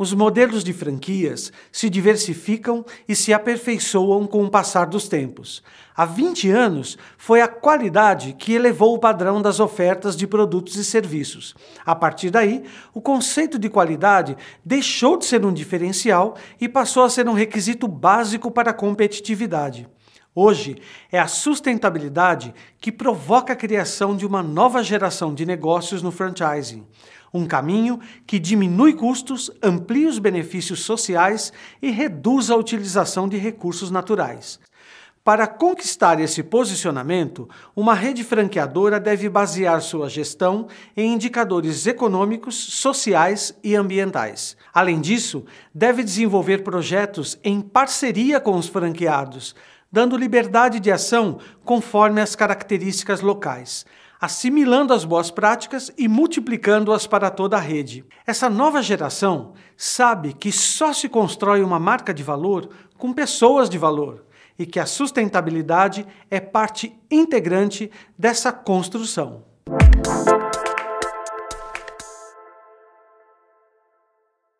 Os modelos de franquias se diversificam e se aperfeiçoam com o passar dos tempos. Há 20 anos foi a qualidade que elevou o padrão das ofertas de produtos e serviços. A partir daí, o conceito de qualidade deixou de ser um diferencial e passou a ser um requisito básico para a competitividade. Hoje, é a sustentabilidade que provoca a criação de uma nova geração de negócios no franchising. Um caminho que diminui custos, amplia os benefícios sociais e reduz a utilização de recursos naturais. Para conquistar esse posicionamento, uma rede franqueadora deve basear sua gestão em indicadores econômicos, sociais e ambientais. Além disso, deve desenvolver projetos em parceria com os franqueados dando liberdade de ação conforme as características locais, assimilando as boas práticas e multiplicando-as para toda a rede. Essa nova geração sabe que só se constrói uma marca de valor com pessoas de valor e que a sustentabilidade é parte integrante dessa construção.